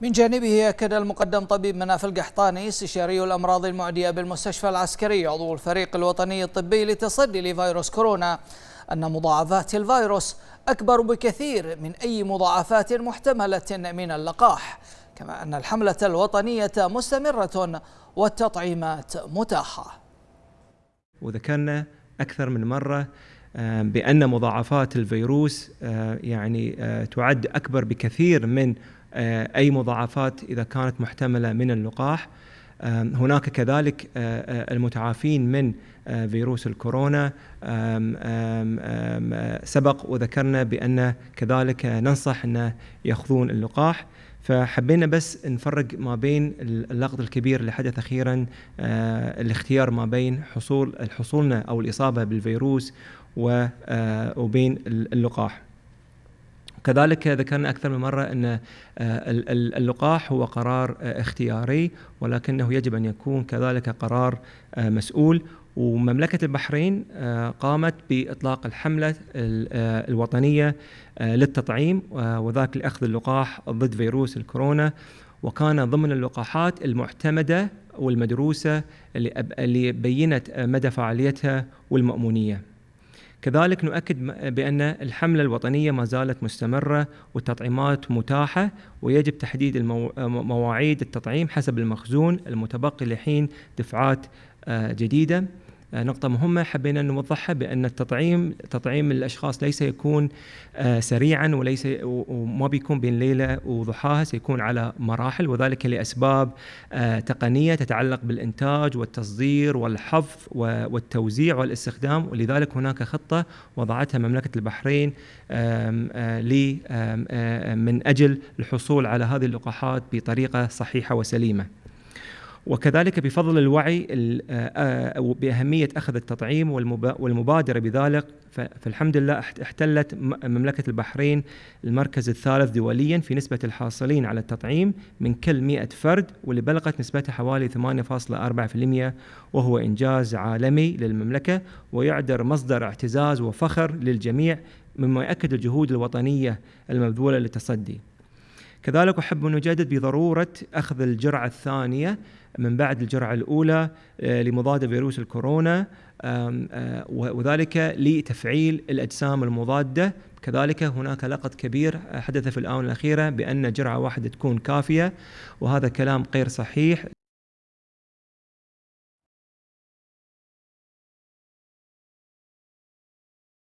من جانبه أكد المقدم طبيب مناف القحطاني استشاري الأمراض المعدية بالمستشفى العسكري عضو الفريق الوطني الطبي لتصدي لفيروس كورونا أن مضاعفات الفيروس أكبر بكثير من أي مضاعفات محتملة من اللقاح كما أن الحملة الوطنية مستمرة والتطعيمات متاحة وذكرنا أكثر من مرة آه، بأن مضاعفات الفيروس آه، يعني آه، تعد أكبر بكثير من أي مضاعفات إذا كانت محتملة من اللقاح هناك كذلك المتعافين من فيروس الكورونا سبق وذكرنا بأن كذلك ننصح أن يأخذون اللقاح فحبينا بس نفرق ما بين اللغط الكبير اللي حدث اخيرا الاختيار ما بين حصول حصولنا او الاصابه بالفيروس وبين اللقاح كذلك ذكرنا أكثر من مرة أن آه، اللقاح هو قرار آه، اختياري ولكنه يجب أن يكون كذلك قرار آه، مسؤول ومملكة البحرين قامت بإطلاق الحملة الوطنية للتطعيم وذاك لأخذ اللقاح ضد فيروس الكورونا وكان ضمن اللقاحات المعتمدة والمدروسة اللي بينت مدى فعاليتها والمأمونية كذلك نؤكد بأن الحملة الوطنية ما زالت مستمرة والتطعيمات متاحة ويجب تحديد المو... مواعيد التطعيم حسب المخزون المتبقي لحين دفعات آه، جديدة آه، نقطة مهمة حبينا نوضحها بأن التطعيم تطعيم الأشخاص ليس يكون آه، سريعا وليس وما بيكون بين ليلة وضحاها سيكون على مراحل وذلك لأسباب آه، تقنية تتعلق بالإنتاج والتصدير والحفظ والتوزيع والاستخدام ولذلك هناك خطة وضعتها مملكة البحرين من أجل الحصول على هذه اللقاحات بطريقة صحيحة وسليمة وكذلك بفضل الوعي آه، آه، بأهمية أخذ التطعيم والمبادرة بذلك فالحمد لله احتلت مملكة البحرين المركز الثالث دوليا في نسبة الحاصلين على التطعيم من كل 100 فرد واللي بلغت نسبتها حوالي 8.4% وهو إنجاز عالمي للمملكة ويعتبر مصدر اعتزاز وفخر للجميع مما يؤكد الجهود الوطنية المبذولة للتصدي كذلك أحب أن أجدد بضرورة أخذ الجرعة الثانية من بعد الجرعة الأولى آه، لمضاد فيروس الكورونا آه، وذلك لتفعيل الأجسام المضادة كذلك هناك لقط كبير حدث في الآونة الأخيرة بأن جرعة واحدة تكون كافية وهذا كلام غير صحيح